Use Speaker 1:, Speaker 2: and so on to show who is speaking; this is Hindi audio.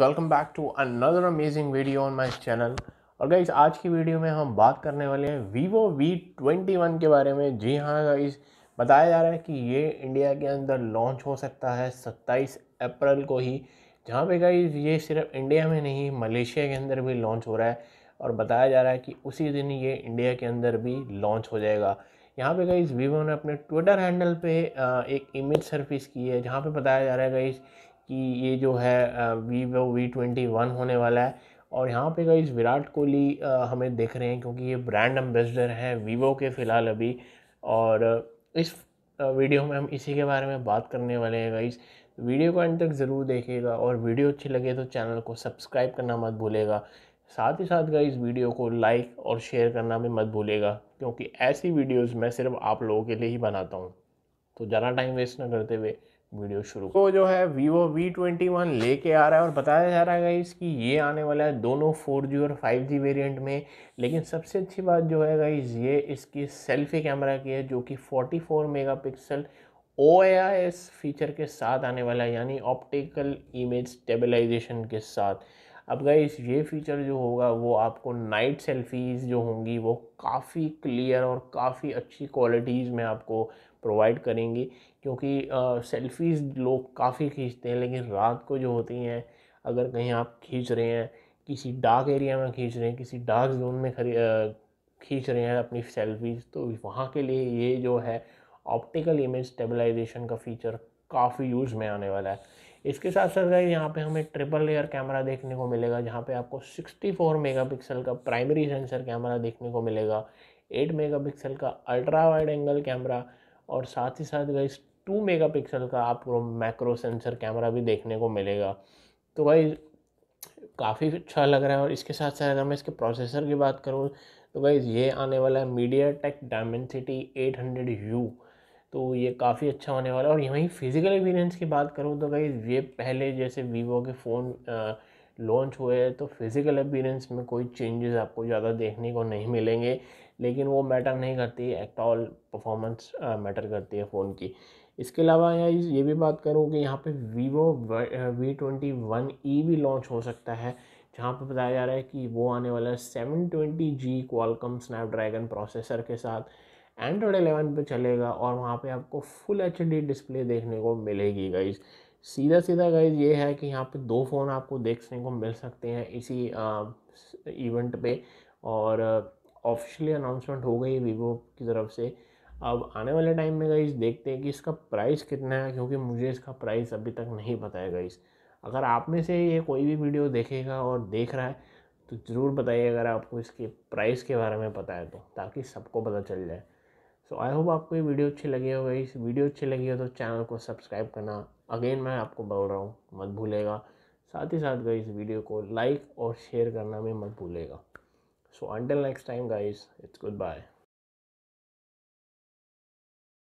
Speaker 1: welcome back to another amazing video on my channel और गाइज आज की वीडियो में हम बात करने वाले हैं वीवो वी ट्वेंटी वन के बारे में जी हाँ गाइज बताया जा रहा है कि ये इंडिया के अंदर लॉन्च हो सकता है सत्ताईस अप्रैल को ही जहाँ पे गाइज ये सिर्फ इंडिया में नहीं मलेशिया के अंदर भी लॉन्च हो रहा है और बताया जा रहा है कि उसी दिन ये इंडिया के अंदर भी लॉन्च हो जाएगा यहाँ पे इस वीवो ने अपने ट्विटर हैंडल पे एक इमेज सर्विस की है जहाँ पे बताया जा रहा है गई कि ये जो है वीवो वी ट्वेंटी वन होने वाला है और यहाँ पे गाइज विराट कोहली हमें देख रहे हैं क्योंकि ये ब्रांड एम्बेसडर हैं वीवो के फ़िलहाल अभी और इस वीडियो में हम इसी के बारे में बात करने वाले हैं गाइज वीडियो को एंड तक ज़रूर देखिएगा और वीडियो अच्छी लगे तो चैनल को सब्सक्राइब करना मत भूलेगा साथ ही साथ गाइज वीडियो को लाइक और शेयर करना भी मत भूलेगा क्योंकि ऐसी वीडियोज़ मैं सिर्फ आप लोगों के लिए ही बनाता हूँ तो ज़्यादा टाइम वेस्ट ना करते हुए वीडियो शुरू तो जो है वीवो वी ट्वेंटी वन लेके आ रहा है और बताया जा रहा है इसकी कि ये आने वाला है दोनों फोर जी और फाइव जी वेरियंट में लेकिन सबसे अच्छी बात जो है गाइज ये इसकी सेल्फी कैमरा की है जो कि फोर्टी फोर मेगा पिक्सल ओ फीचर के साथ आने वाला है यानी ऑप्टिकल इमेज स्टेबलाइजेशन के साथ अब गाइस ये फीचर जो होगा वो आपको नाइट सेल्फीज़ जो होंगी वो काफ़ी क्लियर और काफ़ी अच्छी क्वालिटीज़ में आपको प्रोवाइड करेंगी क्योंकि सेल्फीज़ लोग काफ़ी खींचते हैं लेकिन रात को जो होती हैं अगर कहीं आप खींच रहे हैं किसी डार्क एरिया में खींच रहे हैं किसी डार्क जोन में खींच रहे हैं अपनी सेल्फीज़ तो वहाँ के लिए ये जो है ऑप्टिकल इमेज स्टेबलाइजेशन का फीचर काफ़ी यूज़ में आने वाला है इसके साथ साथ गाइस यहाँ पे हमें ट्रिपल लेयर कैमरा देखने को मिलेगा जहाँ पे आपको 64 मेगापिक्सल का प्राइमरी सेंसर कैमरा देखने को मिलेगा 8 मेगापिक्सल का अल्ट्रा वाइड एंगल कैमरा और साथ ही साथ गाइस 2 मेगापिक्सल का आपको मैक्रो सेंसर कैमरा भी देखने को मिलेगा तो गाइस काफ़ी अच्छा लग रहा है और इसके साथ साथ अगर मैं इसके प्रोसेसर की बात करूँ तो गाइज़ ये आने वाला है MediaTek Dimensity eight hundred तो ये काफ़ी अच्छा होने वाला है और यहीं फ़िज़िकल अपीरेंस की बात करूँ तो भाई ये पहले जैसे वीवो के फ़ोन लॉन्च हुए हैं तो फिज़िकल अपीरेंस में कोई चेंजेस आपको ज़्यादा देखने को नहीं मिलेंगे लेकिन वो मैटर नहीं करती एट ऑल परफॉर्मेंस मैटर करती है फ़ोन की इसके अलावा यहाँ ये भी बात करूँ कि यहाँ पे Vivo V twenty one E भी लॉन्च हो सकता है जहाँ पे बताया जा रहा है कि वो आने वाला है seven twenty G Qualcomm Snapdragon processor के साथ एंड्रॉयड एलेवन पे चलेगा और वहाँ पे आपको फुल एच डिस्प्ले देखने को मिलेगी गाइज सीधा सीधा गाइज ये है कि यहाँ पे दो फ़ोन आपको देखने को मिल सकते हैं इसी आ, इवेंट पे और ऑफिशियली अनाउंसमेंट हो गई वीवो की तरफ से अब आने वाले टाइम में गाइज देखते हैं कि इसका प्राइस कितना है क्योंकि मुझे इसका प्राइस अभी तक नहीं पता है गाइज अगर आप में से ये कोई भी वीडियो देखेगा और देख रहा है तो ज़रूर बताइए अगर आपको इसके प्राइस के बारे में पता है तो ताकि सबको पता चल जाए सो आई होप आपको ये वीडियो अच्छी लगी हो गई वीडियो अच्छी लगी हो तो चैनल को सब्सक्राइब करना अगेन मैं आपको बोल रहा हूँ मत भूलेगा साथ ही साथ इस वीडियो को लाइक और शेयर करना भी मत भूलेगा so until next time guys it's good bye